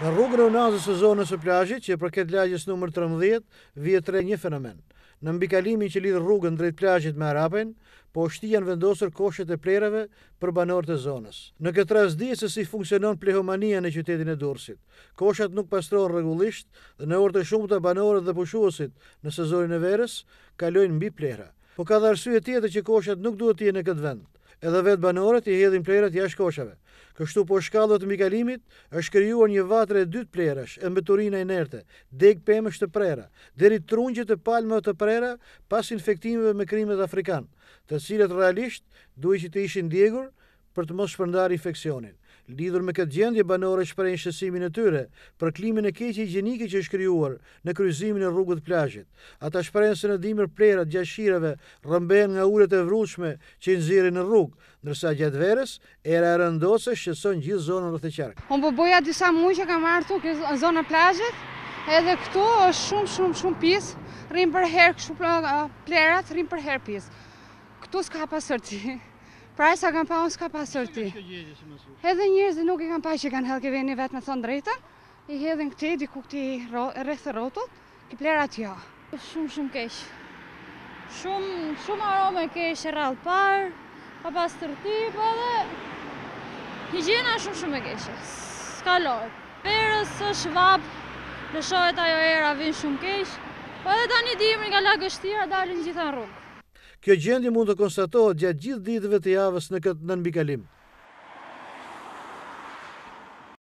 Në rrugën e unazës e zonës e plajit, që e përket lagjës nëmër 13, vjetëre një fenomen. Në mbikalimin që lidhë rrugën drejt plajit me Arapen, po është janë vendosër koshet e plereve për banorët e zonës. Në këtë rrës di se si funksionon plehomania në qytetin e dursit. Koshet nuk pastron regullisht dhe në orë të shumë të banorët dhe pushuosit në sezorin e verës, kalojnë mbi plera. Po ka dhe arsye tjetë që koshet nuk duhet tje në këtë vend edhe vetë banorët i hedhin plerët jashtë koçave. Kështu po shkallët mbi mikalimit është krijuar një vatre e dytë plerësh, e mbeturina inerte, deg pemësh të prera, deri trungjit e palmave të prera pas infektimeve me krimet afrikan, të cilët realisht duhej që të ishin ndjegur për të mos shpërndarë infeksionin. Lidhur me këtë gjendje banorë shprehin shqetësimin e tyre për klimën e keq i gjenike që është krijuar në kryqëzimin e rrugës së plazhit. Ata shprehen se në dimër plerat gjashireve rrëmbehen nga ulët e vrrushme që nxirin në rrugë, ndërsa gjatë verës era e rëndosë shqetëson gjithë zonën rreth e qark. Un po boja disa muaj që kam ardhur këtu në zonën e plazhit, edhe këtu është shumë shumë shumë pis, rrin për herë këtu plerat rrin për herë pis. Këtu s'ka pasërti. Pra sa kanë pa, unë s'ka pasër ti. Hedhe njërë zë nuk i kanë pa që i kanë helke veni vetë me thonë drejta, i hedhen këti, di ku këti rrethë rotu, ki plera atë Shumë, shumë keshë. Shumë, shumë arome keshë e rralë parë, pa pas të rëti, pa dhe... Higjina shumë, shumë e keshë. Ska lojë. Perës së lëshohet ajo era, vinë shumë keshë. Po edhe ta një dimë nga lagështira, dalin gjitha në rrugë. Kjo gjendje mund të konstatohet gjatë gjithë ditëve të javës në këtë nënbikalim